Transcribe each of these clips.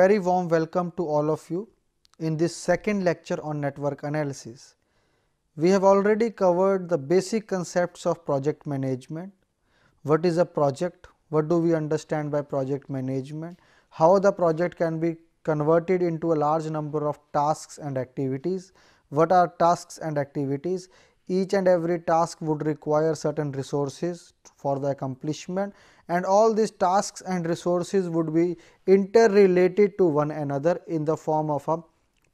very warm welcome to all of you in this second lecture on network analysis. We have already covered the basic concepts of project management, what is a project, what do we understand by project management, how the project can be converted into a large number of tasks and activities, what are tasks and activities each and every task would require certain resources for the accomplishment and all these tasks and resources would be interrelated to one another in the form of a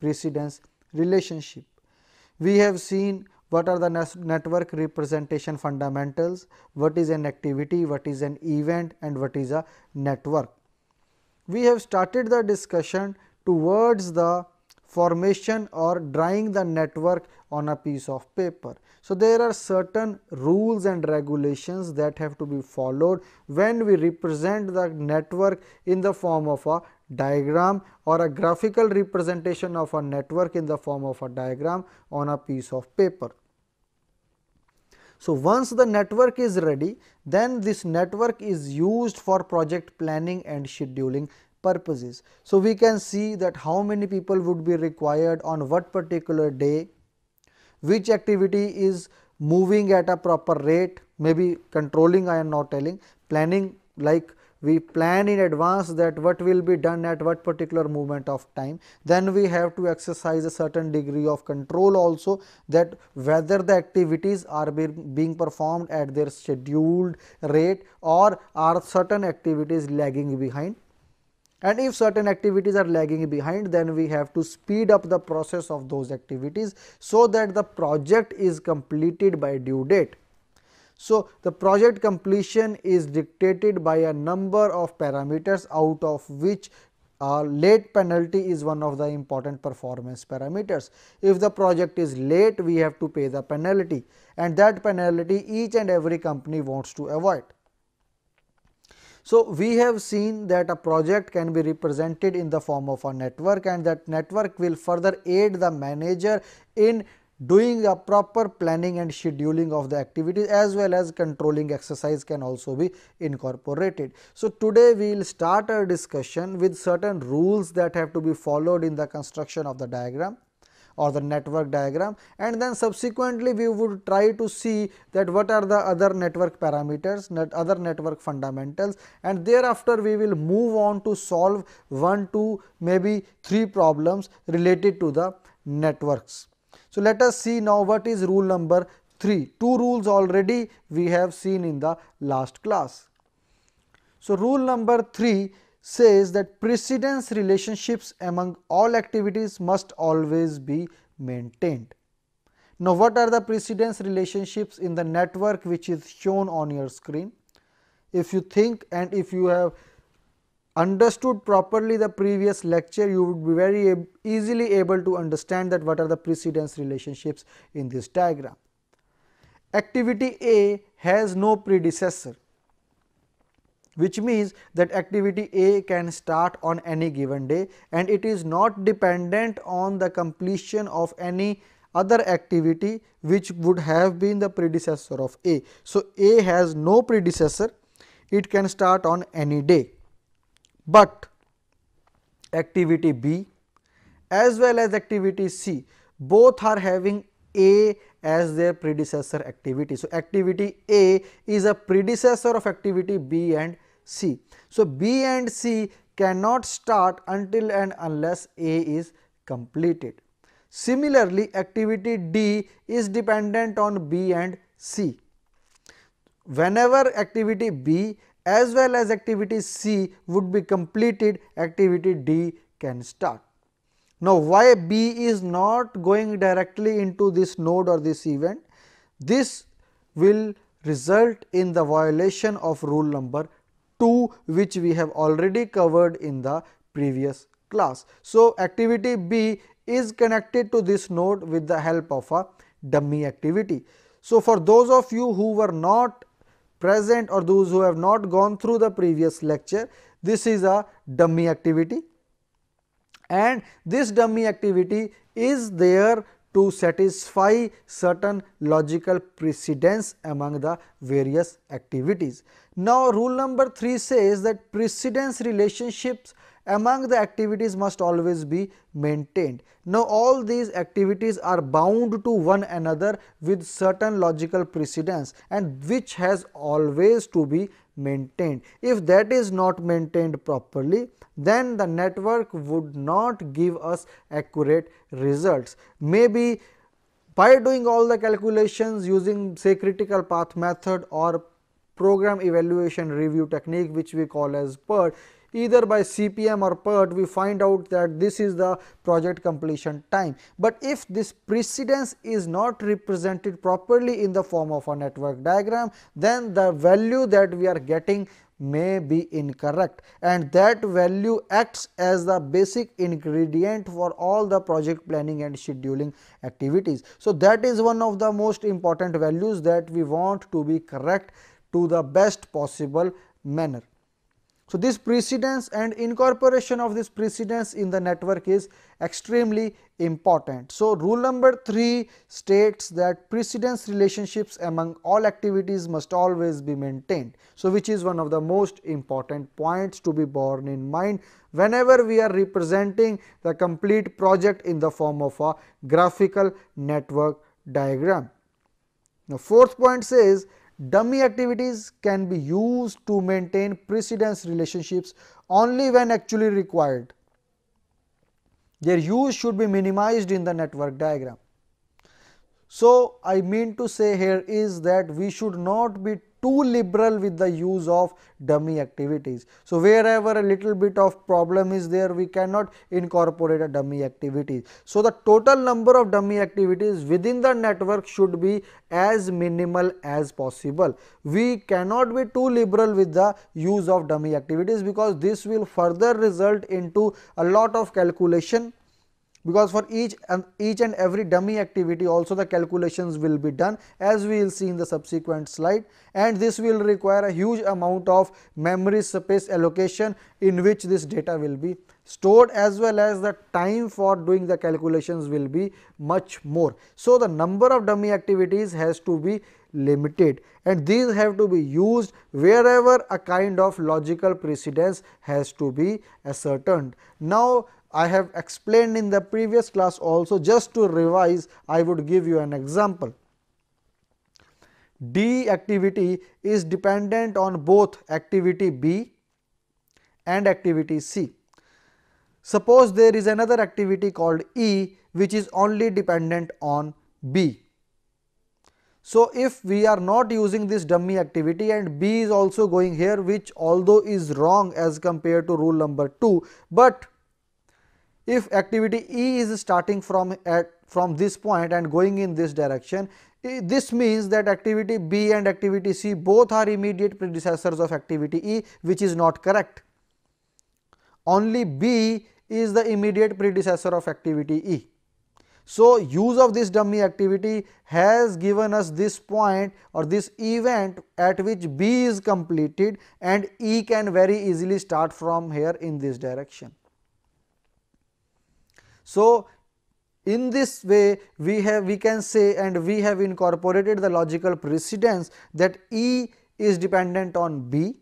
precedence relationship. We have seen what are the network representation fundamentals, what is an activity, what is an event and what is a network. We have started the discussion towards the formation or drawing the network on a piece of paper. So, there are certain rules and regulations that have to be followed when we represent the network in the form of a diagram or a graphical representation of a network in the form of a diagram on a piece of paper. So, once the network is ready, then this network is used for project planning and scheduling purposes. So, we can see that how many people would be required on what particular day, which activity is moving at a proper rate, maybe controlling I am not telling, planning like we plan in advance that what will be done at what particular moment of time. Then we have to exercise a certain degree of control also that whether the activities are be, being performed at their scheduled rate or are certain activities lagging behind and if certain activities are lagging behind then we have to speed up the process of those activities so that the project is completed by due date. So, the project completion is dictated by a number of parameters out of which uh, late penalty is one of the important performance parameters. If the project is late we have to pay the penalty and that penalty each and every company wants to avoid. So, we have seen that a project can be represented in the form of a network and that network will further aid the manager in doing a proper planning and scheduling of the activities as well as controlling exercise can also be incorporated. So, today we will start our discussion with certain rules that have to be followed in the construction of the diagram or the network diagram and then subsequently we would try to see that what are the other network parameters, net other network fundamentals and thereafter we will move on to solve 1, 2, maybe 3 problems related to the networks. So, let us see now what is rule number 3, two rules already we have seen in the last class. So, rule number 3 says that precedence relationships among all activities must always be maintained. Now, what are the precedence relationships in the network which is shown on your screen? If you think and if you have understood properly the previous lecture, you would be very ab easily able to understand that what are the precedence relationships in this diagram. Activity A has no predecessor which means that activity A can start on any given day and it is not dependent on the completion of any other activity which would have been the predecessor of A. So, A has no predecessor, it can start on any day, but activity B as well as activity C both are having A as their predecessor activity. So, activity A is a predecessor of activity B and C. So, B and C cannot start until and unless A is completed. Similarly, activity D is dependent on B and C. Whenever activity B as well as activity C would be completed, activity D can start. Now, why B is not going directly into this node or this event? This will result in the violation of rule number 2 which we have already covered in the previous class. So, activity B is connected to this node with the help of a dummy activity. So, for those of you who were not present or those who have not gone through the previous lecture, this is a dummy activity and this dummy activity is there to satisfy certain logical precedence among the various activities. Now, rule number 3 says that precedence relationships among the activities must always be maintained. Now, all these activities are bound to one another with certain logical precedence and which has always to be maintained. If that is not maintained properly, then the network would not give us accurate results. Maybe by doing all the calculations using say critical path method or program evaluation review technique which we call as PERT, either by CPM or PERT we find out that this is the project completion time. But if this precedence is not represented properly in the form of a network diagram then the value that we are getting may be incorrect and that value acts as the basic ingredient for all the project planning and scheduling activities. So, that is one of the most important values that we want to be correct to the best possible manner. So, this precedence and incorporation of this precedence in the network is extremely important. So, rule number 3 states that precedence relationships among all activities must always be maintained. So, which is one of the most important points to be borne in mind whenever we are representing the complete project in the form of a graphical network diagram. Now, fourth point says Dummy activities can be used to maintain precedence relationships only when actually required. Their use should be minimized in the network diagram. So, I mean to say here is that we should not be too liberal with the use of dummy activities. So, wherever a little bit of problem is there we cannot incorporate a dummy activity. So, the total number of dummy activities within the network should be as minimal as possible. We cannot be too liberal with the use of dummy activities because this will further result into a lot of calculation because for each and each and every dummy activity also the calculations will be done as we will see in the subsequent slide and this will require a huge amount of memory space allocation in which this data will be stored as well as the time for doing the calculations will be much more. So, the number of dummy activities has to be limited and these have to be used wherever a kind of logical precedence has to be ascertained. Now, I have explained in the previous class also just to revise I would give you an example. D activity is dependent on both activity B and activity C. Suppose there is another activity called E which is only dependent on B. So, if we are not using this dummy activity and B is also going here which although is wrong as compared to rule number 2, but if activity E is starting from at from this point and going in this direction, this means that activity B and activity C both are immediate predecessors of activity E which is not correct. Only B is the immediate predecessor of activity E. So, use of this dummy activity has given us this point or this event at which B is completed and E can very easily start from here in this direction. So, in this way we have we can say and we have incorporated the logical precedence that E is dependent on B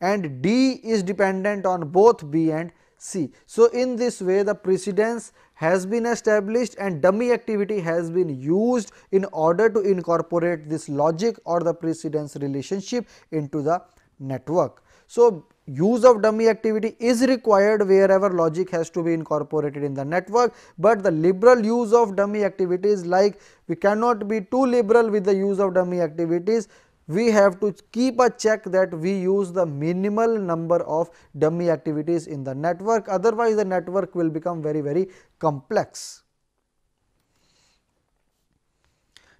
and D is dependent on both B and C. So, in this way the precedence has been established and dummy activity has been used in order to incorporate this logic or the precedence relationship into the network. So, use of dummy activity is required wherever logic has to be incorporated in the network, but the liberal use of dummy activities like we cannot be too liberal with the use of dummy activities. We have to keep a check that we use the minimal number of dummy activities in the network, otherwise the network will become very very complex.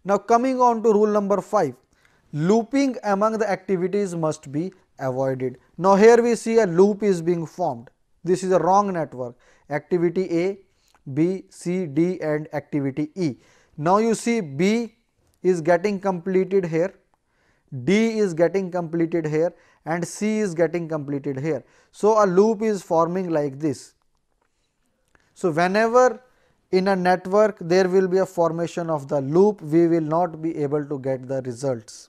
Now coming on to rule number 5, looping among the activities must be avoided. Now, here we see a loop is being formed. This is a wrong network activity A, B, C, D and activity E. Now, you see B is getting completed here, D is getting completed here and C is getting completed here. So, a loop is forming like this. So, whenever in a network there will be a formation of the loop, we will not be able to get the results.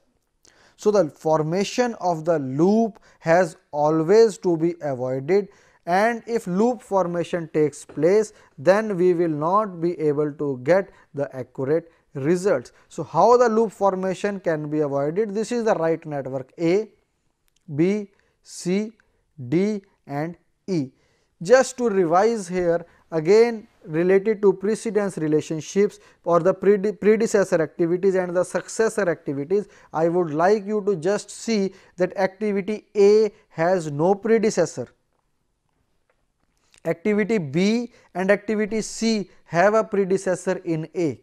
So, the formation of the loop has always to be avoided and if loop formation takes place then we will not be able to get the accurate results. So, how the loop formation can be avoided this is the right network A, B, C, D and E. Just to revise here again related to precedence relationships or the predecessor activities and the successor activities. I would like you to just see that activity A has no predecessor, activity B and activity C have a predecessor in A.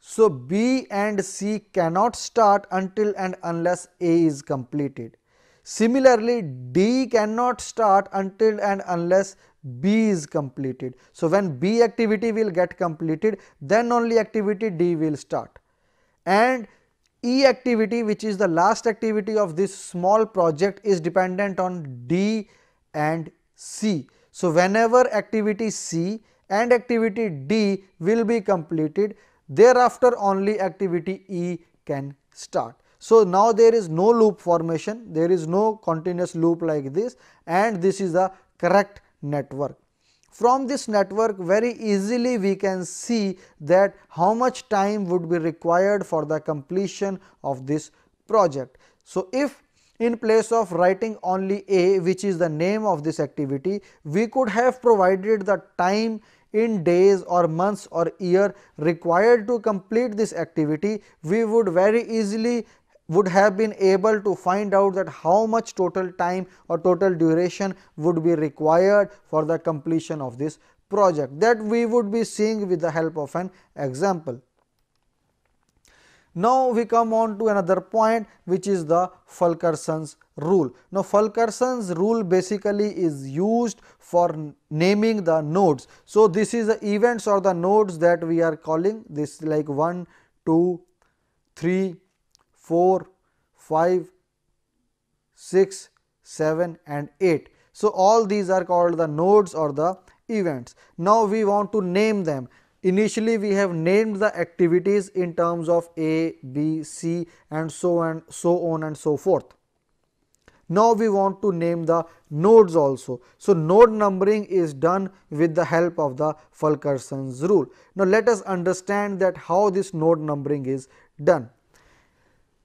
So, B and C cannot start until and unless A is completed. Similarly, D cannot start until and unless B is completed. So, when B activity will get completed then only activity D will start and E activity which is the last activity of this small project is dependent on D and C. So, whenever activity C and activity D will be completed thereafter only activity E can start. So, now there is no loop formation there is no continuous loop like this and this is the correct network. From this network very easily we can see that how much time would be required for the completion of this project. So, if in place of writing only A which is the name of this activity, we could have provided the time in days or months or year required to complete this activity, we would very easily would have been able to find out that how much total time or total duration would be required for the completion of this project that we would be seeing with the help of an example. Now, we come on to another point which is the Fulkerson's rule. Now, Fulkerson's rule basically is used for naming the nodes. So, this is the events or the nodes that we are calling this like 1, 2, 3, 4, 5, 6, 7 and 8. So, all these are called the nodes or the events. Now, we want to name them. Initially, we have named the activities in terms of A, B, C and so and so on and so forth. Now, we want to name the nodes also. So, node numbering is done with the help of the Fulkerson's rule. Now, let us understand that how this node numbering is done.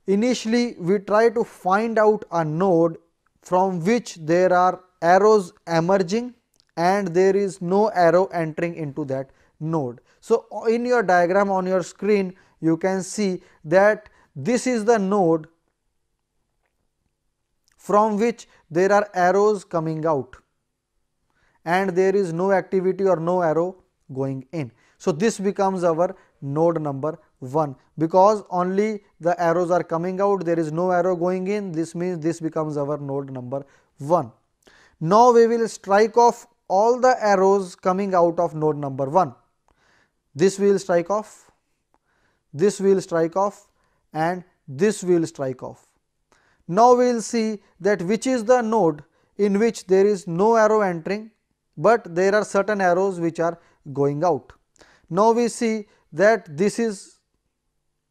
Initially, we try to find out a node from which there are arrows emerging and there is no arrow entering into that node. So, in your diagram on your screen, you can see that this is the node from which there are arrows coming out and there is no activity or no arrow going in. So, this becomes our node number 1 because only the arrows are coming out there is no arrow going in this means this becomes our node number 1. Now we will strike off all the arrows coming out of node number 1. This will strike off, this will strike off and this will strike off. Now we will see that which is the node in which there is no arrow entering, but there are certain arrows which are going out. Now we see that this is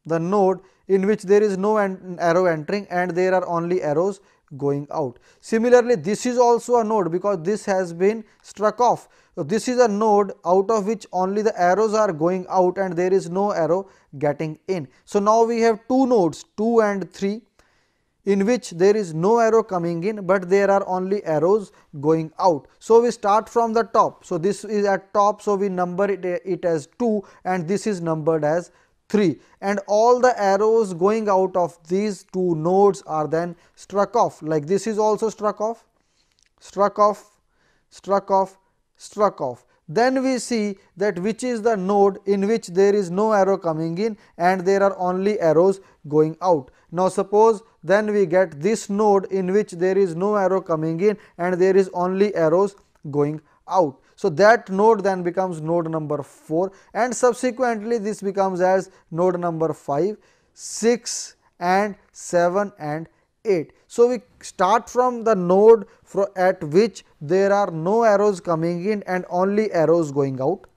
the node in which there is no arrow entering and there are only arrows going out. Similarly, this is also a node because this has been struck off. So, this is a node out of which only the arrows are going out and there is no arrow getting in. So, now we have two nodes 2 and 3 in which there is no arrow coming in, but there are only arrows going out. So, we start from the top. So, this is at top. So, we number it, it as 2 and this is numbered as 3 and all the arrows going out of these two nodes are then struck off like this is also struck off, struck off, struck off, struck off. Then we see that which is the node in which there is no arrow coming in and there are only arrows going out. Now, suppose then we get this node in which there is no arrow coming in and there is only arrows going out. So, that node then becomes node number 4 and subsequently this becomes as node number 5, 6 and 7 and 8. So, we start from the node at which there are no arrows coming in and only arrows going out.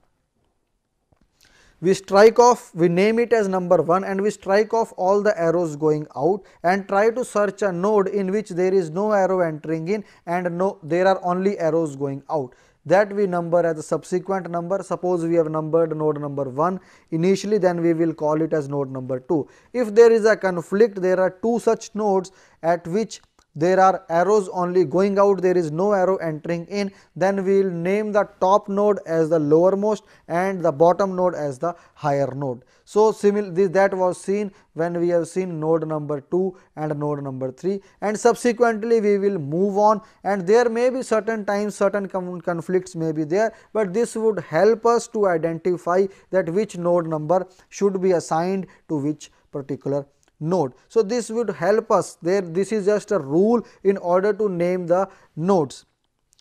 We strike off, we name it as number 1 and we strike off all the arrows going out and try to search a node in which there is no arrow entering in and no there are only arrows going out that we number as a subsequent number. Suppose we have numbered node number 1 initially then we will call it as node number 2. If there is a conflict there are two such nodes at which there are arrows only going out there is no arrow entering in then we will name the top node as the lowermost and the bottom node as the higher node. So, similar that was seen when we have seen node number 2 and node number 3 and subsequently we will move on and there may be certain times certain conflicts may be there, but this would help us to identify that which node number should be assigned to which particular node. So, this would help us there this is just a rule in order to name the nodes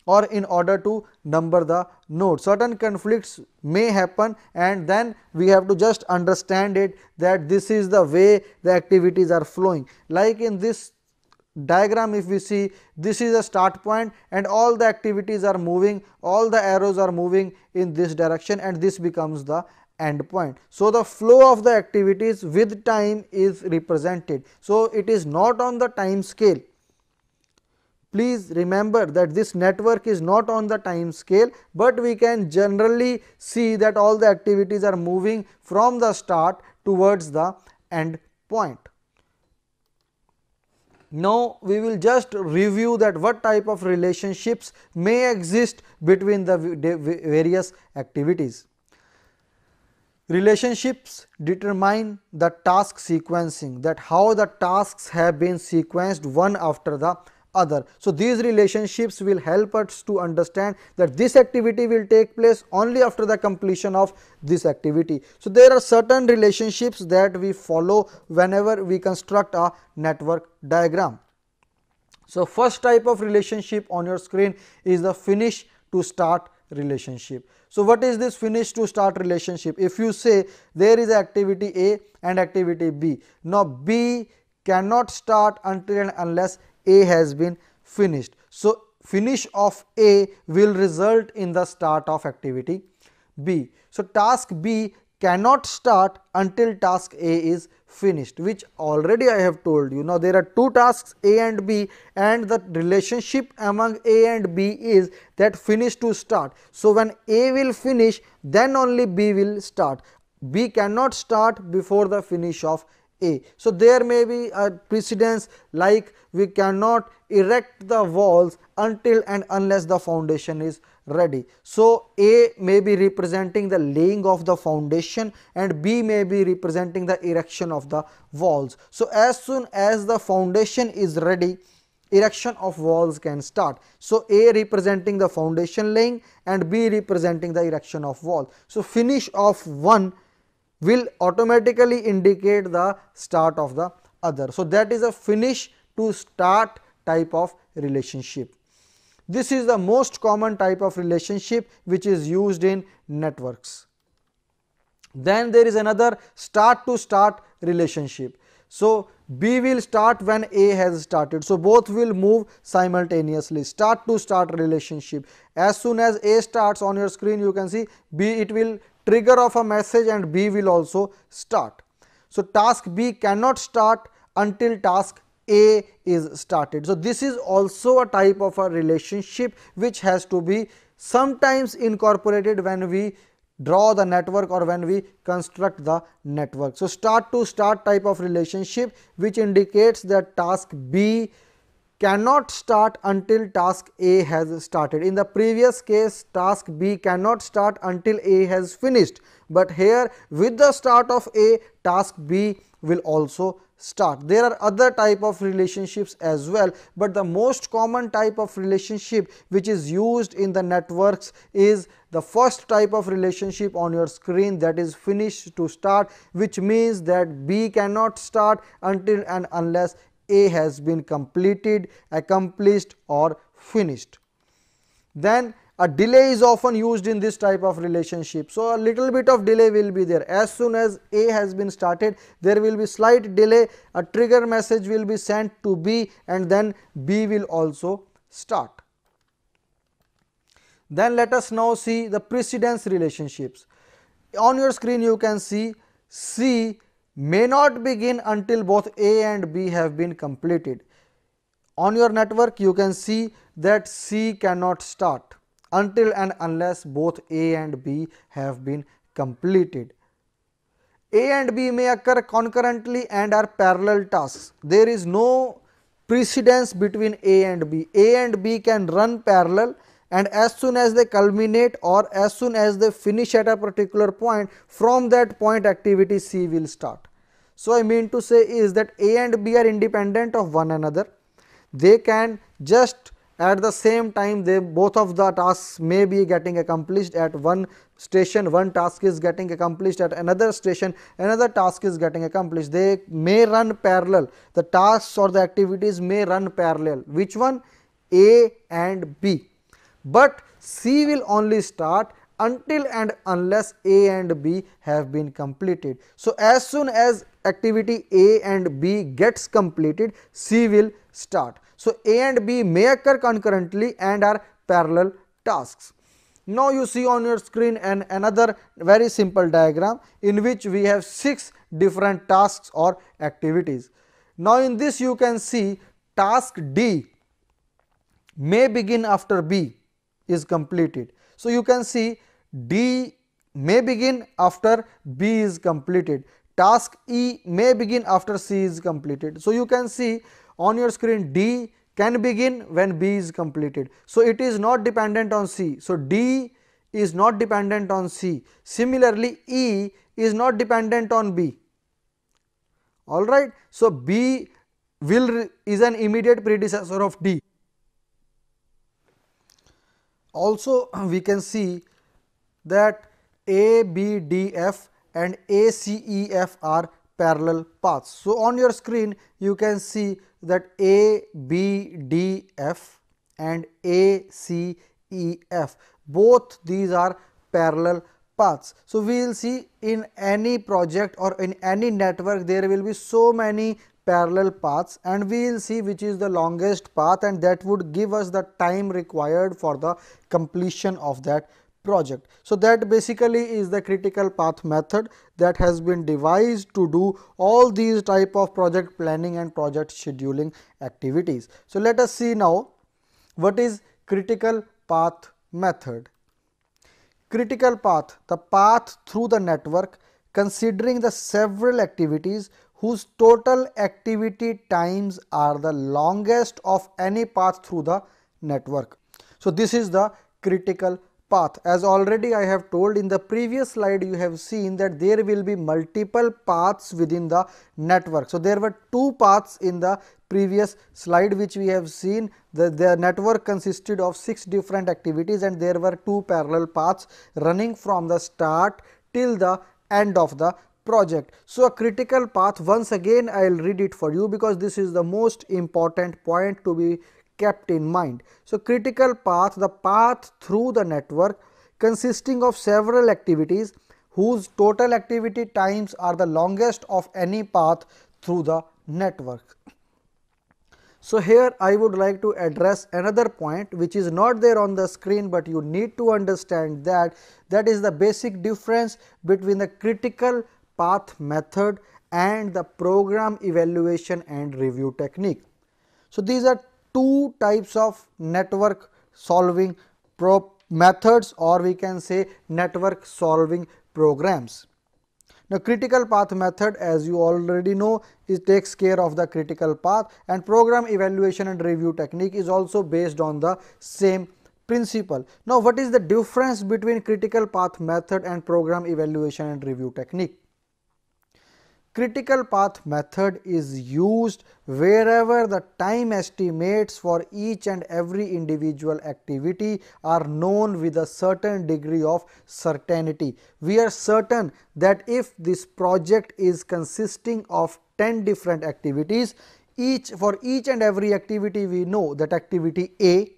or in order to number the nodes. Certain conflicts may happen and then we have to just understand it that this is the way the activities are flowing. Like in this diagram if we see this is a start point and all the activities are moving all the arrows are moving in this direction and this becomes the end point. So, the flow of the activities with time is represented. So, it is not on the time scale. Please remember that this network is not on the time scale, but we can generally see that all the activities are moving from the start towards the end point. Now, we will just review that what type of relationships may exist between the various activities. Relationships determine the task sequencing that how the tasks have been sequenced one after the other. So, these relationships will help us to understand that this activity will take place only after the completion of this activity. So, there are certain relationships that we follow whenever we construct a network diagram. So, first type of relationship on your screen is the finish to start relationship. So, what is this finish to start relationship? If you say there is activity A and activity B, now B cannot start until and unless A has been finished. So, finish of A will result in the start of activity B. So, task B cannot start until task A is finished which already I have told you. Now, there are two tasks A and B and the relationship among A and B is that finish to start. So, when A will finish then only B will start. B cannot start before the finish of A. So, there may be a precedence like we cannot erect the walls until and unless the foundation is ready. So, A may be representing the laying of the foundation and B may be representing the erection of the walls. So, as soon as the foundation is ready, erection of walls can start. So, A representing the foundation laying and B representing the erection of wall. So, finish of one will automatically indicate the start of the other. So, that is a finish to start type of relationship. This is the most common type of relationship which is used in networks. Then there is another start to start relationship. So, B will start when A has started. So, both will move simultaneously start to start relationship. As soon as A starts on your screen you can see B it will trigger of a message and B will also start. So, task B cannot start until task a is started. So, this is also a type of a relationship which has to be sometimes incorporated when we draw the network or when we construct the network. So, start to start type of relationship which indicates that task B cannot start until task A has started. In the previous case task B cannot start until A has finished, but here with the start of A task B will also start. There are other type of relationships as well, but the most common type of relationship which is used in the networks is the first type of relationship on your screen that is finish to start which means that B cannot start until and unless A has been completed, accomplished or finished. Then a delay is often used in this type of relationship so a little bit of delay will be there as soon as a has been started there will be slight delay a trigger message will be sent to b and then b will also start then let us now see the precedence relationships on your screen you can see c may not begin until both a and b have been completed on your network you can see that c cannot start until and unless both A and B have been completed. A and B may occur concurrently and are parallel tasks. There is no precedence between A and B. A and B can run parallel and as soon as they culminate or as soon as they finish at a particular point, from that point activity C will start. So, I mean to say is that A and B are independent of one another. They can just at the same time they both of the tasks may be getting accomplished at one station one task is getting accomplished at another station another task is getting accomplished they may run parallel the tasks or the activities may run parallel which one a and b but c will only start until and unless a and b have been completed so as soon as activity a and b gets completed c will start so, A and B may occur concurrently and are parallel tasks. Now, you see on your screen an another very simple diagram in which we have 6 different tasks or activities. Now, in this you can see task D may begin after B is completed. So, you can see D may begin after B is completed, task E may begin after C is completed. So, you can see on your screen D can begin when B is completed. So, it is not dependent on C. So, D is not dependent on C. Similarly, E is not dependent on B. Alright. So, B will is an immediate predecessor of D. Also, we can see that A, B, D, F and A, C, E, F are parallel paths. So, on your screen you can see that A, B, D, F and A, C, E, F both these are parallel paths. So, we will see in any project or in any network there will be so many parallel paths and we will see which is the longest path and that would give us the time required for the completion of that project. So, that basically is the critical path method that has been devised to do all these type of project planning and project scheduling activities. So, let us see now what is critical path method. Critical path, the path through the network considering the several activities whose total activity times are the longest of any path through the network. So, this is the critical path as already I have told in the previous slide you have seen that there will be multiple paths within the network. So, there were two paths in the previous slide which we have seen the, the network consisted of 6 different activities and there were two parallel paths running from the start till the end of the project. So, a critical path once again I will read it for you because this is the most important point to be kept in mind. So, critical path, the path through the network consisting of several activities whose total activity times are the longest of any path through the network. So, here I would like to address another point which is not there on the screen, but you need to understand that that is the basic difference between the critical path method and the program evaluation and review technique. So, these are two types of network solving methods or we can say network solving programs. Now, critical path method as you already know it takes care of the critical path and program evaluation and review technique is also based on the same principle. Now, what is the difference between critical path method and program evaluation and review technique? critical path method is used wherever the time estimates for each and every individual activity are known with a certain degree of certainty. We are certain that if this project is consisting of 10 different activities, each for each and every activity we know that activity A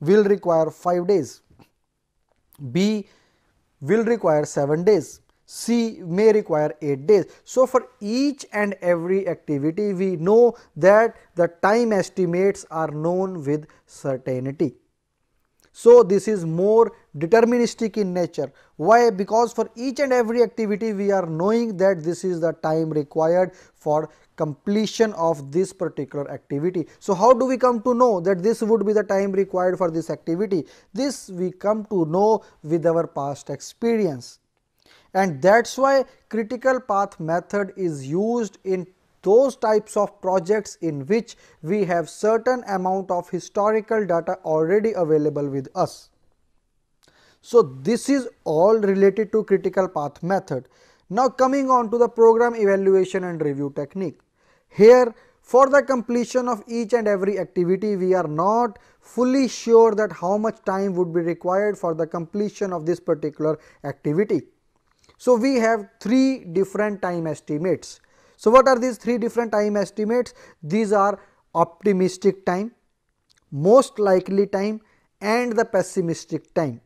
will require 5 days, B will require 7 days, C may require 8 days. So, for each and every activity we know that the time estimates are known with certainty. So, this is more deterministic in nature. Why? Because for each and every activity we are knowing that this is the time required for completion of this particular activity. So, how do we come to know that this would be the time required for this activity? This we come to know with our past experience and that is why critical path method is used in those types of projects in which we have certain amount of historical data already available with us. So, this is all related to critical path method. Now, coming on to the program evaluation and review technique. Here for the completion of each and every activity we are not fully sure that how much time would be required for the completion of this particular activity. So, we have three different time estimates. So, what are these three different time estimates? These are optimistic time, most likely time and the pessimistic time.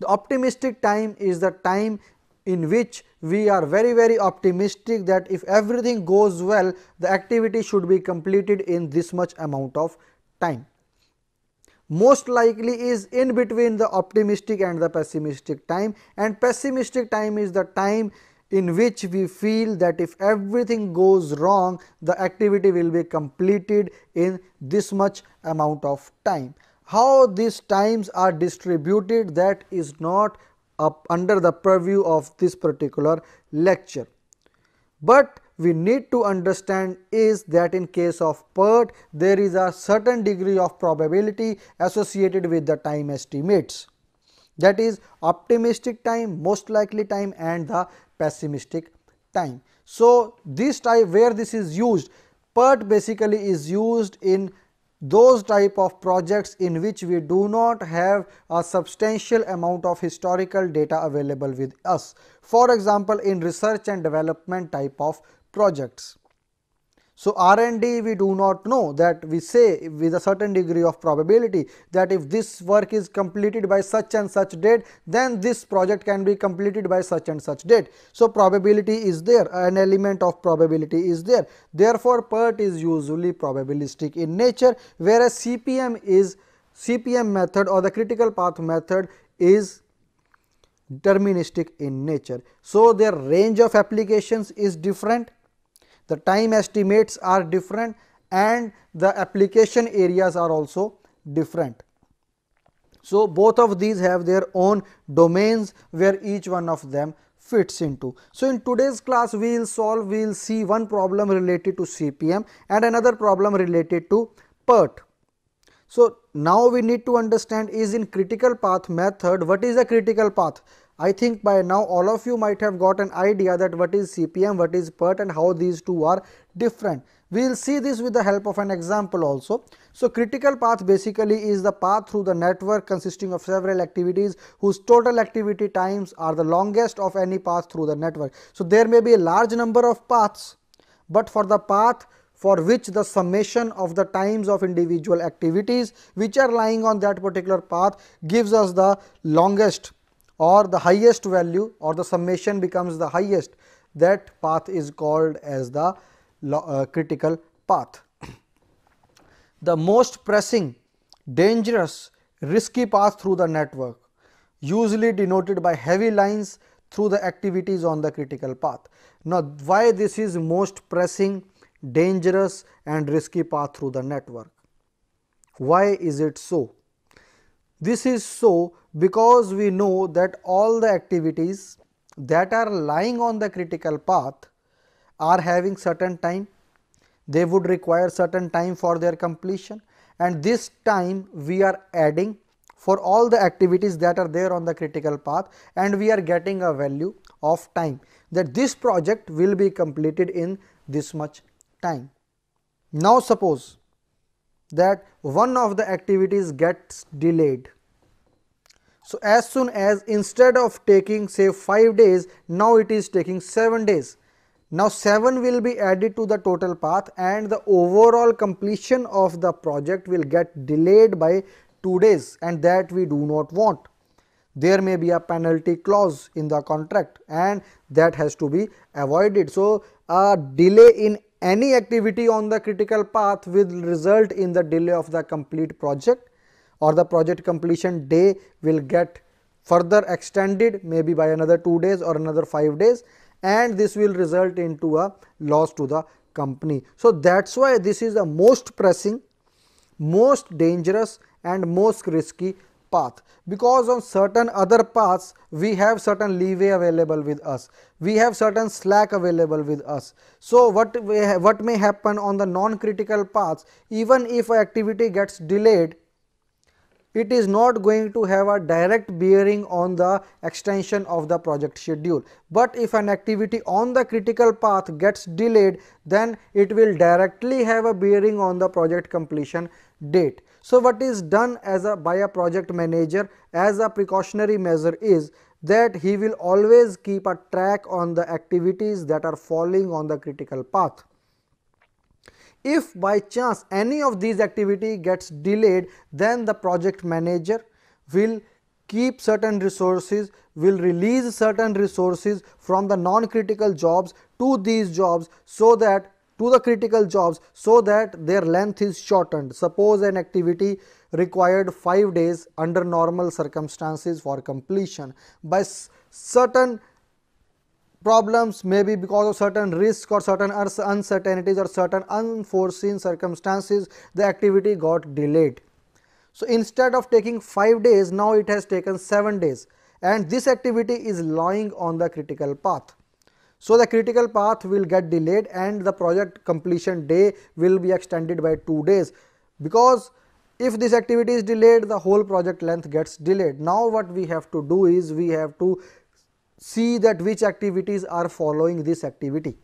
The optimistic time is the time in which we are very very optimistic that if everything goes well the activity should be completed in this much amount of time most likely is in between the optimistic and the pessimistic time and pessimistic time is the time in which we feel that if everything goes wrong the activity will be completed in this much amount of time. How these times are distributed that is not under the purview of this particular lecture. But we need to understand is that in case of PERT, there is a certain degree of probability associated with the time estimates. That is optimistic time, most likely time and the pessimistic time. So, this type where this is used, PERT basically is used in those type of projects in which we do not have a substantial amount of historical data available with us. For example, in research and development type of projects. So, R and D we do not know that we say with a certain degree of probability that if this work is completed by such and such date then this project can be completed by such and such date. So, probability is there an element of probability is there therefore, PERT is usually probabilistic in nature whereas CPM is CPM method or the critical path method is deterministic in nature. So, their range of applications is different the time estimates are different and the application areas are also different. So, both of these have their own domains where each one of them fits into. So, in today's class we will solve we will see one problem related to CPM and another problem related to PERT. So, now we need to understand is in critical path method what is the critical path? I think by now all of you might have got an idea that what is CPM, what is PERT and how these two are different. We will see this with the help of an example also. So critical path basically is the path through the network consisting of several activities whose total activity times are the longest of any path through the network. So there may be a large number of paths, but for the path for which the summation of the times of individual activities which are lying on that particular path gives us the longest or the highest value or the summation becomes the highest that path is called as the uh, critical path. The most pressing, dangerous, risky path through the network usually denoted by heavy lines through the activities on the critical path. Now, why this is most pressing, dangerous and risky path through the network? Why is it so? This is so because we know that all the activities that are lying on the critical path are having certain time, they would require certain time for their completion and this time we are adding for all the activities that are there on the critical path and we are getting a value of time that this project will be completed in this much time. Now suppose that one of the activities gets delayed so as soon as instead of taking say 5 days, now it is taking 7 days. Now 7 will be added to the total path and the overall completion of the project will get delayed by 2 days and that we do not want. There may be a penalty clause in the contract and that has to be avoided. So a delay in any activity on the critical path will result in the delay of the complete project or the project completion day will get further extended maybe by another 2 days or another 5 days and this will result into a loss to the company. So, that is why this is the most pressing, most dangerous and most risky path because on certain other paths we have certain leeway available with us, we have certain slack available with us. So, what, what may happen on the non critical paths even if activity gets delayed it is not going to have a direct bearing on the extension of the project schedule. But if an activity on the critical path gets delayed, then it will directly have a bearing on the project completion date. So, what is done as a by a project manager as a precautionary measure is that he will always keep a track on the activities that are falling on the critical path. If by chance any of these activity gets delayed, then the project manager will keep certain resources, will release certain resources from the non-critical jobs to these jobs so that to the critical jobs so that their length is shortened. Suppose an activity required 5 days under normal circumstances for completion. By certain problems may be because of certain risk or certain uncertainties or certain unforeseen circumstances the activity got delayed. So, instead of taking 5 days now it has taken 7 days and this activity is lying on the critical path. So, the critical path will get delayed and the project completion day will be extended by 2 days because if this activity is delayed the whole project length gets delayed. Now, what we have to do is we have to see that which activities are following this activity.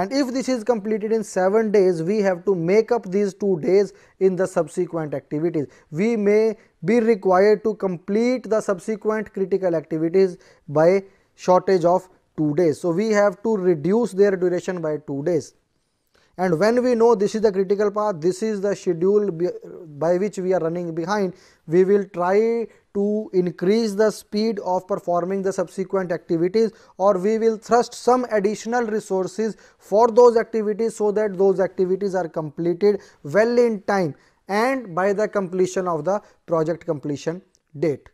And if this is completed in 7 days, we have to make up these 2 days in the subsequent activities. We may be required to complete the subsequent critical activities by shortage of 2 days. So, we have to reduce their duration by 2 days. And when we know this is the critical path, this is the schedule by which we are running behind, we will try to increase the speed of performing the subsequent activities or we will thrust some additional resources for those activities so that those activities are completed well in time and by the completion of the project completion date.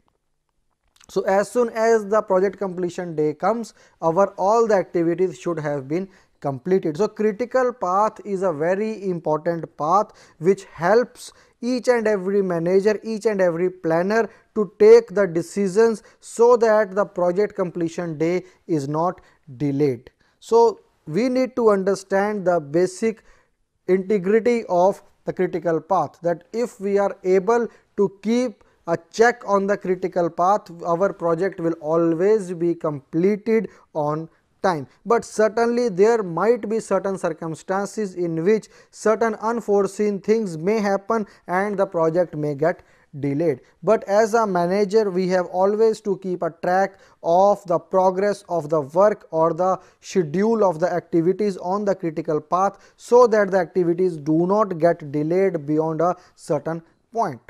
So, as soon as the project completion day comes our all the activities should have been completed. So, critical path is a very important path which helps each and every manager, each and every planner to take the decisions so that the project completion day is not delayed. So, we need to understand the basic integrity of the critical path that if we are able to keep a check on the critical path, our project will always be completed on time, but certainly there might be certain circumstances in which certain unforeseen things may happen and the project may get delayed. But as a manager, we have always to keep a track of the progress of the work or the schedule of the activities on the critical path so that the activities do not get delayed beyond a certain point.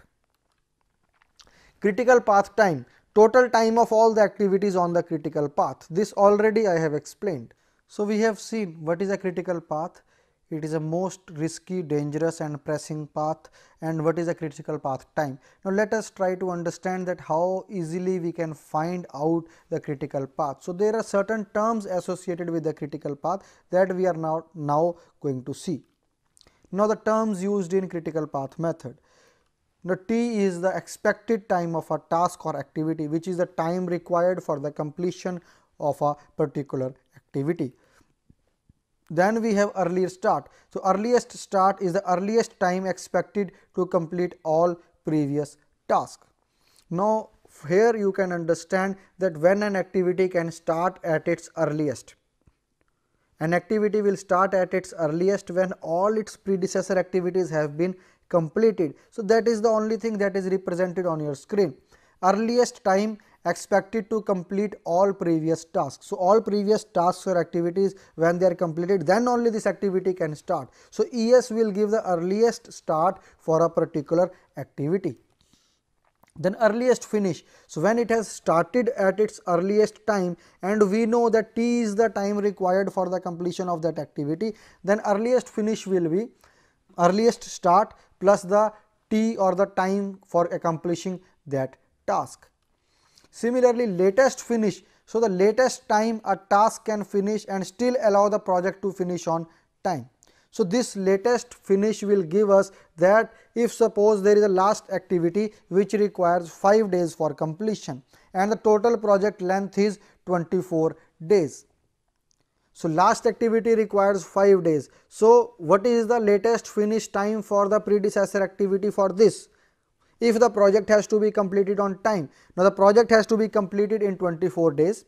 Critical path time total time of all the activities on the critical path. This already I have explained. So, we have seen what is a critical path, it is a most risky, dangerous and pressing path and what is a critical path time. Now, let us try to understand that how easily we can find out the critical path. So, there are certain terms associated with the critical path that we are now, now going to see. Now, the terms used in critical path method. Now, T is the expected time of a task or activity, which is the time required for the completion of a particular activity. Then we have earliest start. So, earliest start is the earliest time expected to complete all previous task. Now, here you can understand that when an activity can start at its earliest. An activity will start at its earliest when all its predecessor activities have been completed. So, that is the only thing that is represented on your screen. Earliest time expected to complete all previous tasks. So, all previous tasks or activities when they are completed then only this activity can start. So, ES will give the earliest start for a particular activity. Then earliest finish. So, when it has started at its earliest time and we know that T is the time required for the completion of that activity, then earliest finish will be earliest start plus the t or the time for accomplishing that task. Similarly, latest finish. So, the latest time a task can finish and still allow the project to finish on time. So, this latest finish will give us that if suppose there is a last activity which requires 5 days for completion and the total project length is 24 days. So, last activity requires 5 days. So, what is the latest finish time for the predecessor activity for this? If the project has to be completed on time. Now, the project has to be completed in 24 days.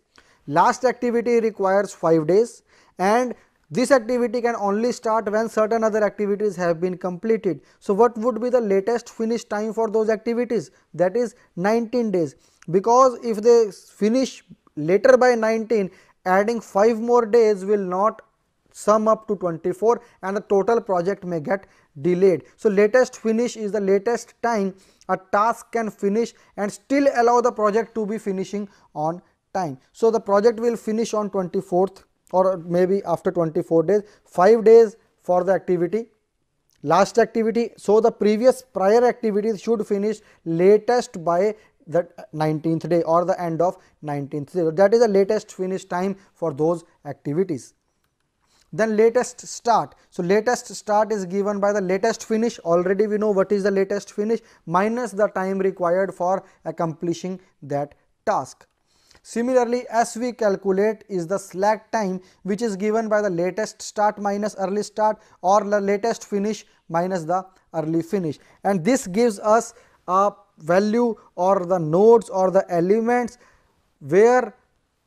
Last activity requires 5 days and this activity can only start when certain other activities have been completed. So, what would be the latest finish time for those activities? That is 19 days because if they finish later by 19 adding 5 more days will not sum up to 24 and the total project may get delayed. So, latest finish is the latest time a task can finish and still allow the project to be finishing on time. So, the project will finish on 24th or maybe after 24 days, 5 days for the activity last activity. So, the previous prior activities should finish latest by the 19th day or the end of 19th day. That is the latest finish time for those activities. Then latest start. So, latest start is given by the latest finish. Already we know what is the latest finish minus the time required for accomplishing that task. Similarly, as we calculate is the slack time which is given by the latest start minus early start or the latest finish minus the early finish and this gives us a value or the nodes or the elements where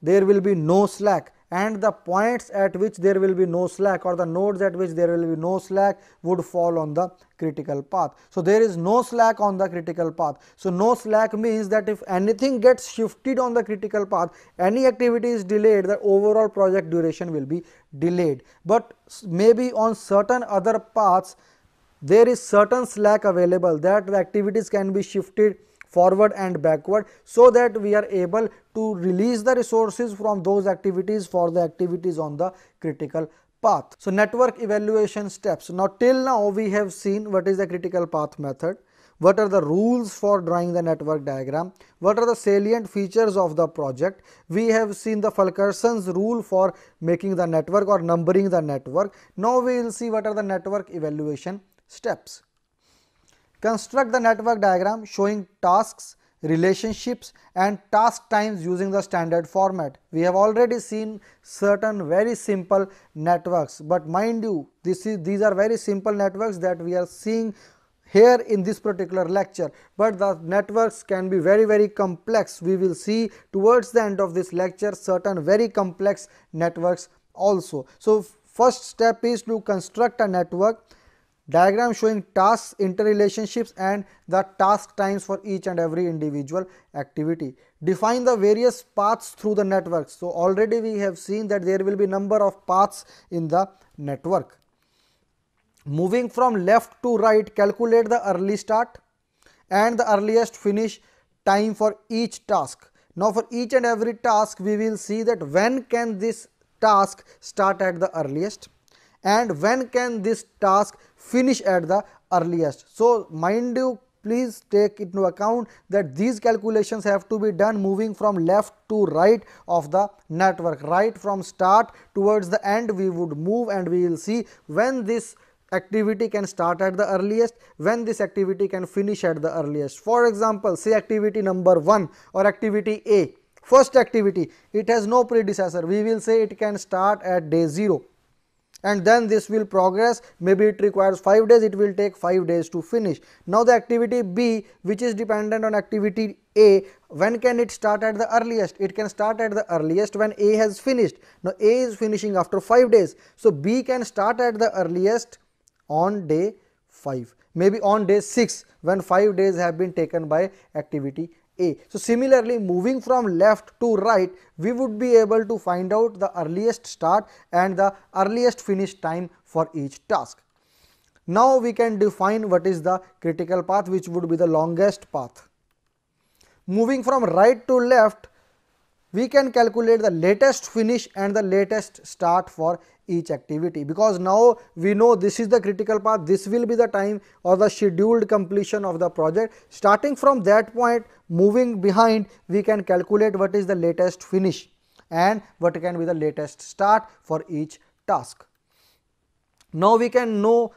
there will be no slack and the points at which there will be no slack or the nodes at which there will be no slack would fall on the critical path. So, there is no slack on the critical path. So, no slack means that if anything gets shifted on the critical path, any activity is delayed, the overall project duration will be delayed. But maybe on certain other paths, there is certain slack available that the activities can be shifted forward and backward so that we are able to release the resources from those activities for the activities on the critical path. So, network evaluation steps. Now, till now we have seen what is the critical path method, what are the rules for drawing the network diagram, what are the salient features of the project. We have seen the Fulkerson's rule for making the network or numbering the network. Now, we will see what are the network evaluation steps. Construct the network diagram showing tasks, relationships and task times using the standard format. We have already seen certain very simple networks, but mind you this is these are very simple networks that we are seeing here in this particular lecture, but the networks can be very very complex. We will see towards the end of this lecture certain very complex networks also. So, first step is to construct a network diagram showing tasks interrelationships and the task times for each and every individual activity define the various paths through the network so already we have seen that there will be number of paths in the network moving from left to right calculate the early start and the earliest finish time for each task now for each and every task we will see that when can this task start at the earliest and when can this task finish at the earliest. So, mind you please take into account that these calculations have to be done moving from left to right of the network right from start towards the end we would move and we will see when this activity can start at the earliest when this activity can finish at the earliest for example say activity number 1 or activity a first activity it has no predecessor we will say it can start at day 0 and then this will progress maybe it requires 5 days it will take 5 days to finish. Now the activity B which is dependent on activity A when can it start at the earliest? It can start at the earliest when A has finished. Now A is finishing after 5 days. So B can start at the earliest on day 5 maybe on day 6 when 5 days have been taken by activity a. So, similarly moving from left to right we would be able to find out the earliest start and the earliest finish time for each task. Now we can define what is the critical path which would be the longest path. Moving from right to left we can calculate the latest finish and the latest start for each activity because now we know this is the critical path this will be the time or the scheduled completion of the project starting from that point moving behind we can calculate what is the latest finish and what can be the latest start for each task now we can know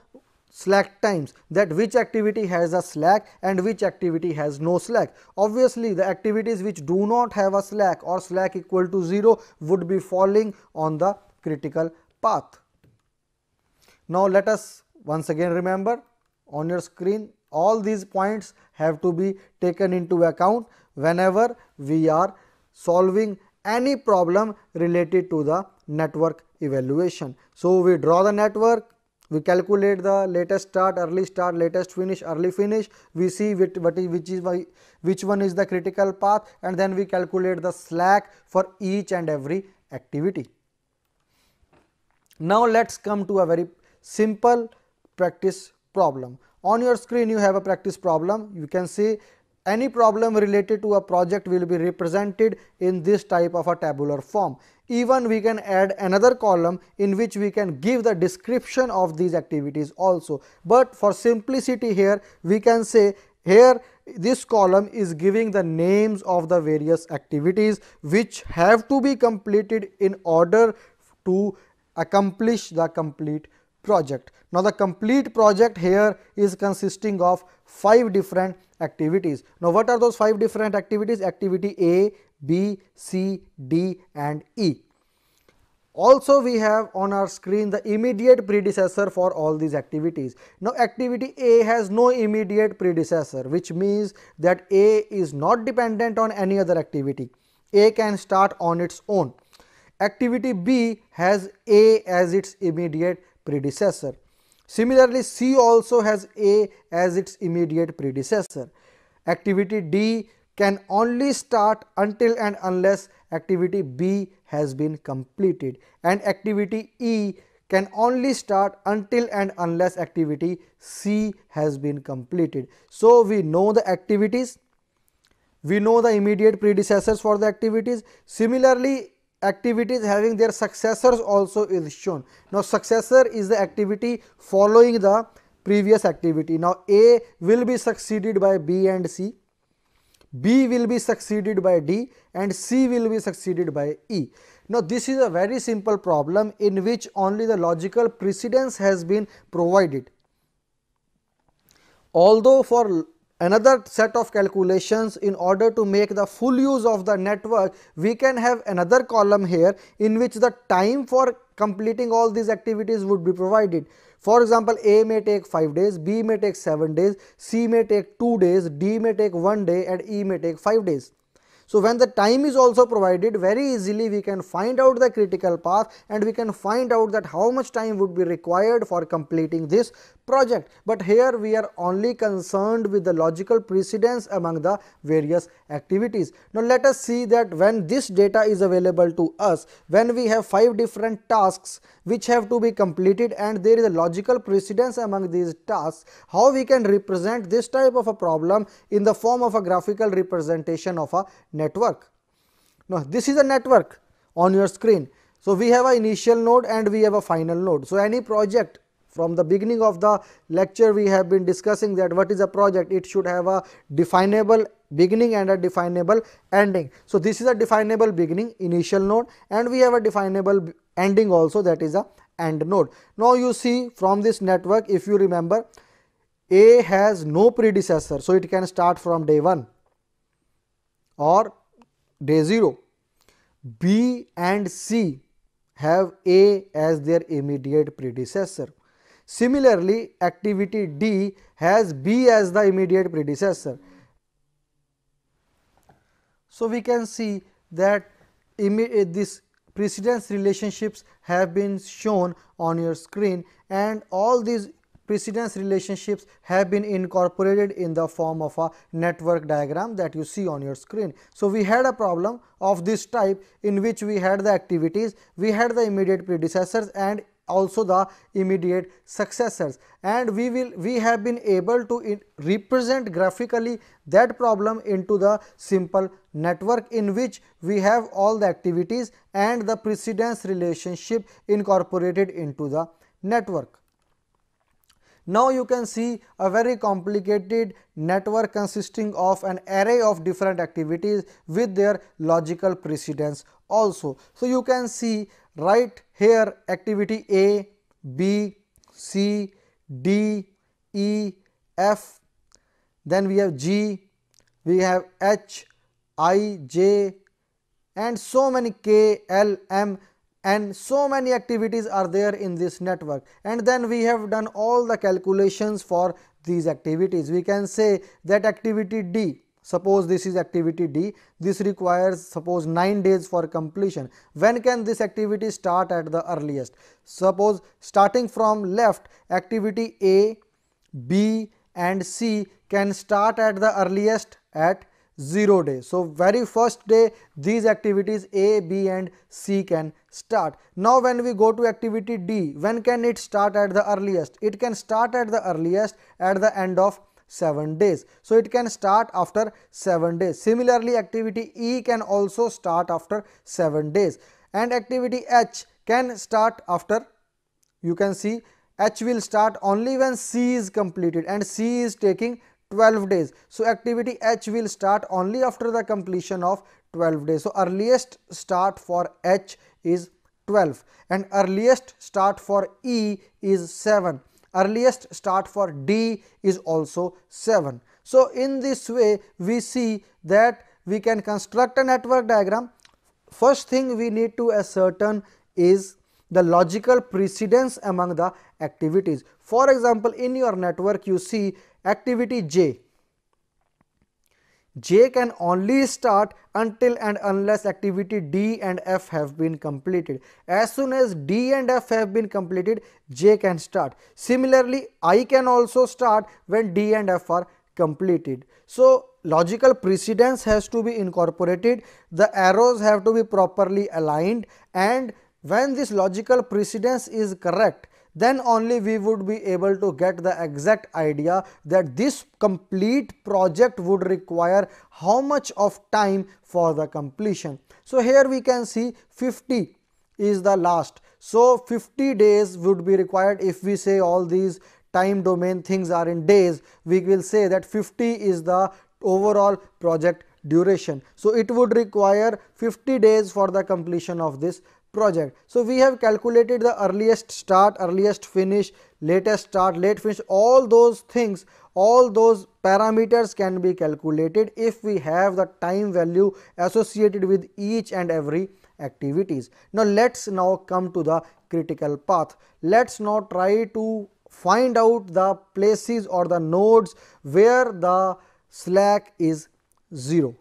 slack times that which activity has a slack and which activity has no slack. Obviously, the activities which do not have a slack or slack equal to 0 would be falling on the critical path. Now, let us once again remember on your screen all these points have to be taken into account whenever we are solving any problem related to the network evaluation. So, we draw the network we calculate the latest start, early start, latest finish, early finish, we see which, which, is which one is the critical path and then we calculate the slack for each and every activity. Now, let us come to a very simple practice problem. On your screen you have a practice problem, you can see any problem related to a project will be represented in this type of a tabular form. Even we can add another column in which we can give the description of these activities also. But for simplicity here we can say here this column is giving the names of the various activities which have to be completed in order to accomplish the complete project. Now, the complete project here is consisting of 5 different activities. Now, what are those five different activities? Activity A, B, C, D and E. Also, we have on our screen the immediate predecessor for all these activities. Now, activity A has no immediate predecessor, which means that A is not dependent on any other activity. A can start on its own. Activity B has A as its immediate predecessor. Similarly, C also has A as its immediate predecessor. Activity D can only start until and unless activity B has been completed and activity E can only start until and unless activity C has been completed. So, we know the activities, we know the immediate predecessors for the activities. Similarly, activities having their successors also is shown. Now, successor is the activity following the previous activity. Now, A will be succeeded by B and C, B will be succeeded by D and C will be succeeded by E. Now, this is a very simple problem in which only the logical precedence has been provided. Although for another set of calculations in order to make the full use of the network we can have another column here in which the time for completing all these activities would be provided. For example, A may take 5 days, B may take 7 days, C may take 2 days, D may take 1 day and E may take 5 days. So, when the time is also provided very easily we can find out the critical path and we can find out that how much time would be required for completing this project, but here we are only concerned with the logical precedence among the various activities. Now, let us see that when this data is available to us, when we have 5 different tasks which have to be completed and there is a logical precedence among these tasks, how we can represent this type of a problem in the form of a graphical representation of a network. Now, this is a network on your screen. So, we have a initial node and we have a final node. So, any project from the beginning of the lecture we have been discussing that what is a project, it should have a definable beginning and a definable ending. So, this is a definable beginning initial node and we have a definable ending also that is a end node. Now, you see from this network if you remember A has no predecessor. So, it can start from day 1 or day 0. B and C have A as their immediate predecessor. Similarly, activity D has B as the immediate predecessor. So, we can see that eh, this precedence relationships have been shown on your screen and all these precedence relationships have been incorporated in the form of a network diagram that you see on your screen. So, we had a problem of this type in which we had the activities, we had the immediate predecessors and also the immediate successors and we will we have been able to represent graphically that problem into the simple network in which we have all the activities and the precedence relationship incorporated into the network. Now you can see a very complicated network consisting of an array of different activities with their logical precedence also. So you can see right here activity A, B, C, D, E, F, then we have G, we have H, I, J and so many K, L, M and so many activities are there in this network and then we have done all the calculations for these activities we can say that activity d suppose this is activity d this requires suppose 9 days for completion when can this activity start at the earliest suppose starting from left activity a b and c can start at the earliest at 0 day. So very first day these activities A, B and C can start. Now when we go to activity D, when can it start at the earliest? It can start at the earliest at the end of 7 days. So it can start after 7 days. Similarly activity E can also start after 7 days and activity H can start after you can see H will start only when C is completed and C is taking 12 days. So, activity H will start only after the completion of 12 days. So, earliest start for H is 12 and earliest start for E is 7. Earliest start for D is also 7. So, in this way we see that we can construct a network diagram. First thing we need to ascertain is the logical precedence among the activities. For example, in your network you see activity J. J can only start until and unless activity D and F have been completed. As soon as D and F have been completed, J can start. Similarly, I can also start when D and F are completed. So, logical precedence has to be incorporated, the arrows have to be properly aligned and when this logical precedence is correct, then only we would be able to get the exact idea that this complete project would require how much of time for the completion. So, here we can see 50 is the last. So, 50 days would be required if we say all these time domain things are in days, we will say that 50 is the overall project duration. So, it would require 50 days for the completion of this project. So, we have calculated the earliest start, earliest finish, latest start, late finish, all those things, all those parameters can be calculated if we have the time value associated with each and every activities. Now, let us now come to the critical path. Let us now try to find out the places or the nodes where the slack is 0.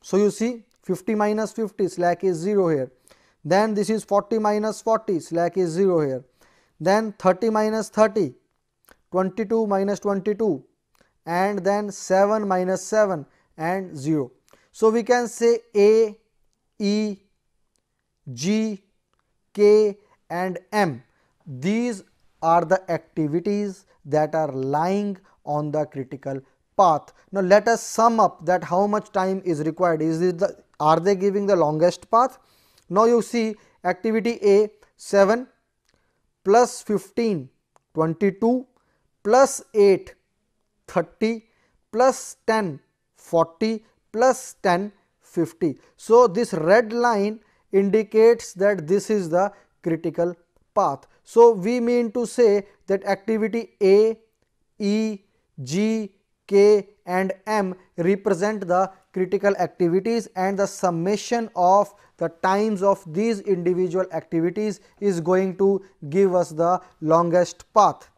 So, you see 50 minus 50 slack is 0 here then this is 40 minus 40, slack is 0 here. Then 30 minus 30, 22 minus 22 and then 7 minus 7 and 0. So, we can say A, E, G, K and M. These are the activities that are lying on the critical path. Now, let us sum up that how much time is required. Is it the, are they giving the longest path? Now you see activity A 7 plus 15 22 plus 8 30 plus 10 40 plus 10 50. So, this red line indicates that this is the critical path. So, we mean to say that activity A, E, G, K and M represent the critical activities and the summation of the times of these individual activities is going to give us the longest path.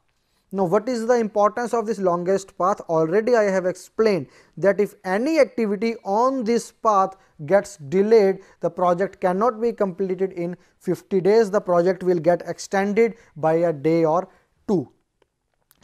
Now, what is the importance of this longest path? Already I have explained that if any activity on this path gets delayed, the project cannot be completed in 50 days, the project will get extended by a day or two.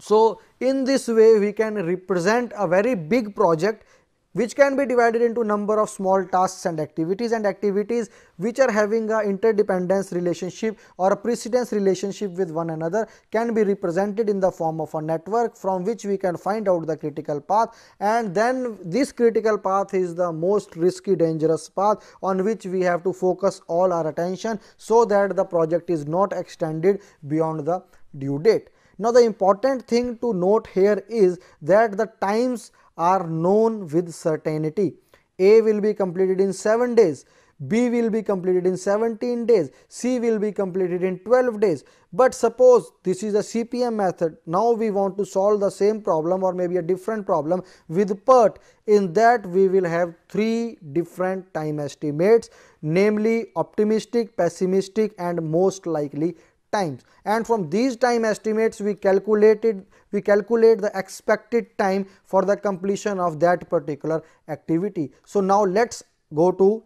So, in this way we can represent a very big project which can be divided into number of small tasks and activities and activities which are having a interdependence relationship or a precedence relationship with one another can be represented in the form of a network from which we can find out the critical path and then this critical path is the most risky dangerous path on which we have to focus all our attention so that the project is not extended beyond the due date. Now, the important thing to note here is that the times are known with certainty. A will be completed in 7 days, B will be completed in 17 days, C will be completed in 12 days. But suppose this is a CPM method, now we want to solve the same problem or maybe a different problem with PERT. In that we will have three different time estimates namely optimistic, pessimistic and most likely times and from these time estimates we calculated we calculate the expected time for the completion of that particular activity. So, now let us go to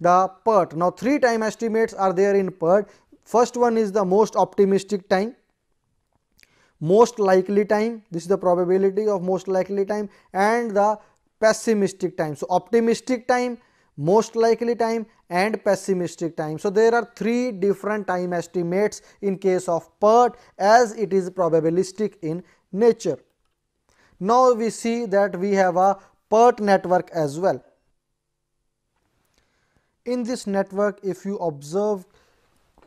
the PERT. Now, three time estimates are there in PERT. First one is the most optimistic time, most likely time, this is the probability of most likely time and the pessimistic time. So, optimistic time most likely time and pessimistic time. So, there are three different time estimates in case of PERT as it is probabilistic in nature. Now, we see that we have a PERT network as well. In this network, if you observe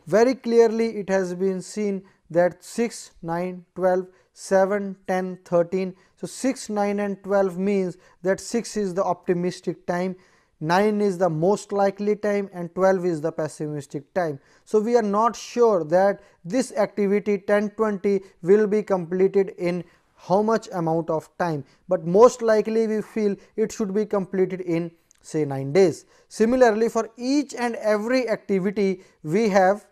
very clearly, it has been seen that 6, 9, 12, 7, 10, 13. So, 6, 9 and 12 means that 6 is the optimistic time, 9 is the most likely time and 12 is the pessimistic time. So, we are not sure that this activity 1020 will be completed in how much amount of time, but most likely we feel it should be completed in say 9 days. Similarly, for each and every activity we have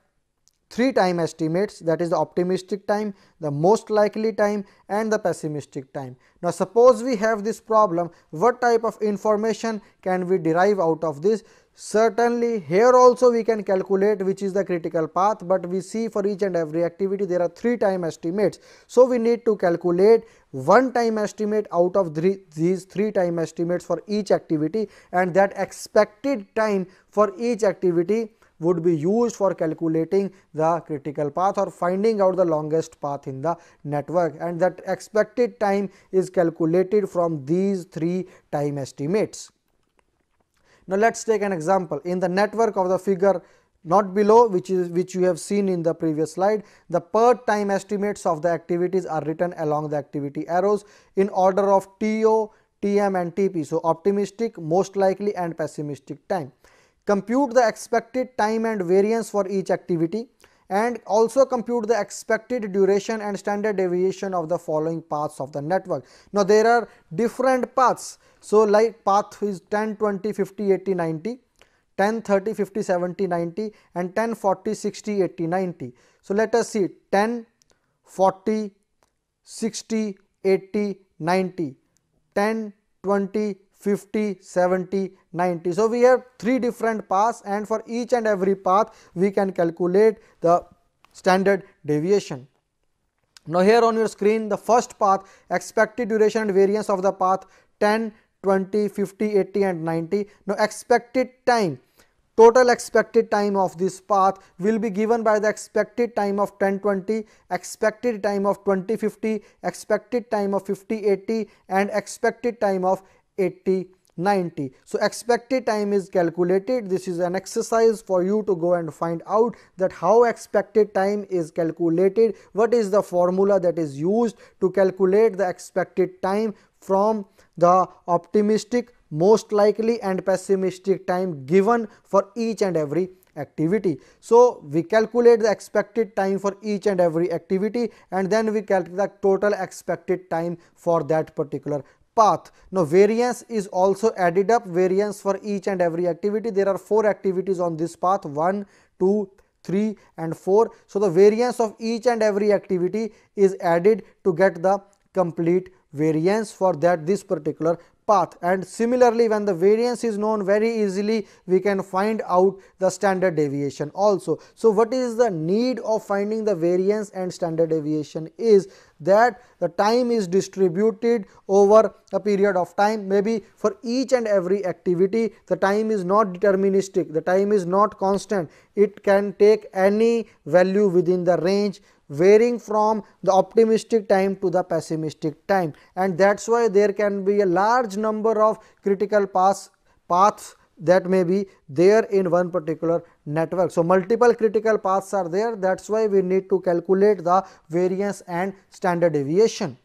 three time estimates that is the optimistic time, the most likely time and the pessimistic time. Now suppose we have this problem what type of information can we derive out of this certainly here also we can calculate which is the critical path, but we see for each and every activity there are three time estimates. So, we need to calculate one time estimate out of three, these three time estimates for each activity and that expected time for each activity would be used for calculating the critical path or finding out the longest path in the network and that expected time is calculated from these three time estimates. Now, let us take an example in the network of the figure not below which is which you have seen in the previous slide. The per time estimates of the activities are written along the activity arrows in order of TO, TM and TP. So, optimistic, most likely and pessimistic time compute the expected time and variance for each activity and also compute the expected duration and standard deviation of the following paths of the network. Now, there are different paths. So, like path is 10, 20, 50, 80, 90, 10, 30, 50, 70, 90 and 10, 40, 60, 80, 90. So, let us see 10, 40, 60, 80, 90, 10, 20, 50, 70, 90. So, we have three different paths and for each and every path we can calculate the standard deviation. Now, here on your screen the first path expected duration and variance of the path 10, 20, 50, 80 and 90. Now, expected time total expected time of this path will be given by the expected time of 1020, expected time of 2050, expected time of 5080 and expected time of 80, 90. So expected time is calculated. This is an exercise for you to go and find out that how expected time is calculated. What is the formula that is used to calculate the expected time from the optimistic most likely and pessimistic time given for each and every activity. So, we calculate the expected time for each and every activity and then we calculate the total expected time for that particular path. Now, variance is also added up variance for each and every activity. There are four activities on this path 1, 2, 3 and 4. So, the variance of each and every activity is added to get the complete variance for that this particular path and similarly when the variance is known very easily we can find out the standard deviation also. So, what is the need of finding the variance and standard deviation is that the time is distributed over a period of time maybe for each and every activity the time is not deterministic the time is not constant it can take any value within the range varying from the optimistic time to the pessimistic time and that is why there can be a large number of critical paths, paths that may be there in one particular network. So, multiple critical paths are there that is why we need to calculate the variance and standard deviation.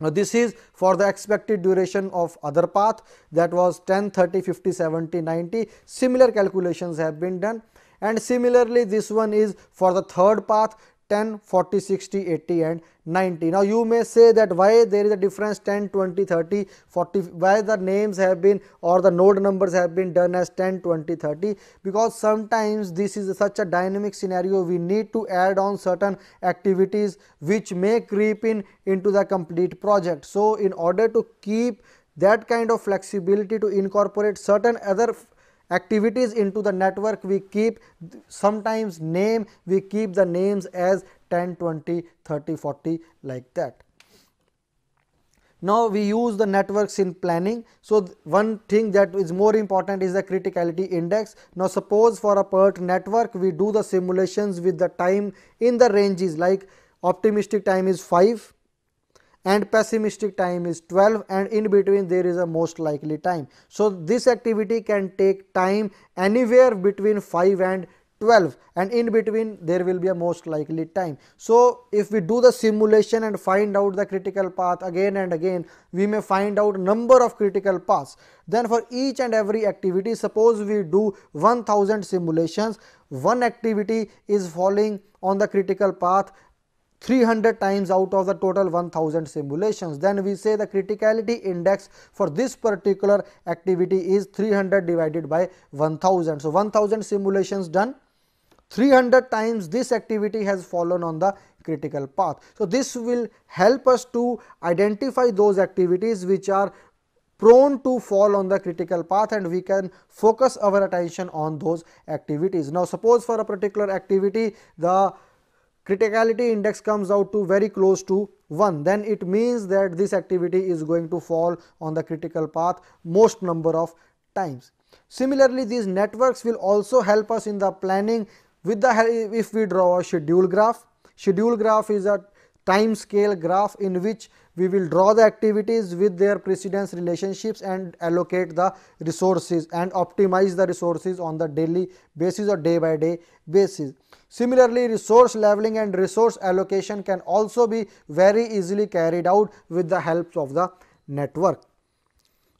Now, this is for the expected duration of other path that was 10, 30, 50, 70, 90 similar calculations have been done and similarly this one is for the third path 10, 40, 60, 80 and 90. Now you may say that why there is a difference 10, 20, 30, 40, why the names have been or the node numbers have been done as 10, 20, 30 because sometimes this is such a dynamic scenario we need to add on certain activities which may creep in into the complete project. So in order to keep that kind of flexibility to incorporate certain other activities into the network we keep sometimes name we keep the names as 10 20 30 40 like that now we use the networks in planning. So, one thing that is more important is the criticality index. Now, suppose for a PERT network we do the simulations with the time in the ranges like optimistic time is 5, and pessimistic time is 12 and in between there is a most likely time. So this activity can take time anywhere between 5 and 12 and in between there will be a most likely time. So if we do the simulation and find out the critical path again and again we may find out number of critical paths. Then for each and every activity suppose we do 1000 simulations one activity is falling on the critical path 300 times out of the total 1000 simulations then we say the criticality index for this particular activity is 300 divided by 1000 so 1000 simulations done 300 times this activity has fallen on the critical path so this will help us to identify those activities which are prone to fall on the critical path and we can focus our attention on those activities now suppose for a particular activity the criticality index comes out to very close to 1 then it means that this activity is going to fall on the critical path most number of times. Similarly, these networks will also help us in the planning with the if we draw a schedule graph. Schedule graph is a time scale graph in which we will draw the activities with their precedence relationships and allocate the resources and optimize the resources on the daily basis or day by day basis. Similarly, resource leveling and resource allocation can also be very easily carried out with the help of the network.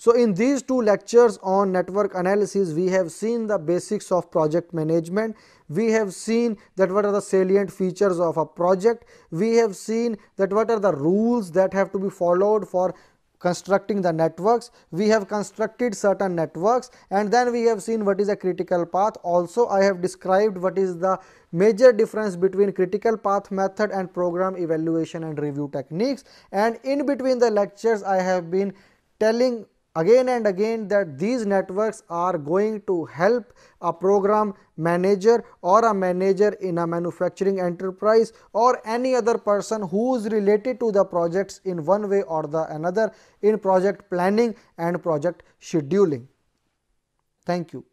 So, in these two lectures on network analysis, we have seen the basics of project management, we have seen that what are the salient features of a project, we have seen that what are the rules that have to be followed for constructing the networks, we have constructed certain networks and then we have seen what is a critical path. Also, I have described what is the major difference between critical path method and program evaluation and review techniques and in between the lectures I have been telling again and again that these networks are going to help a program manager or a manager in a manufacturing enterprise or any other person who is related to the projects in one way or the another in project planning and project scheduling. Thank you.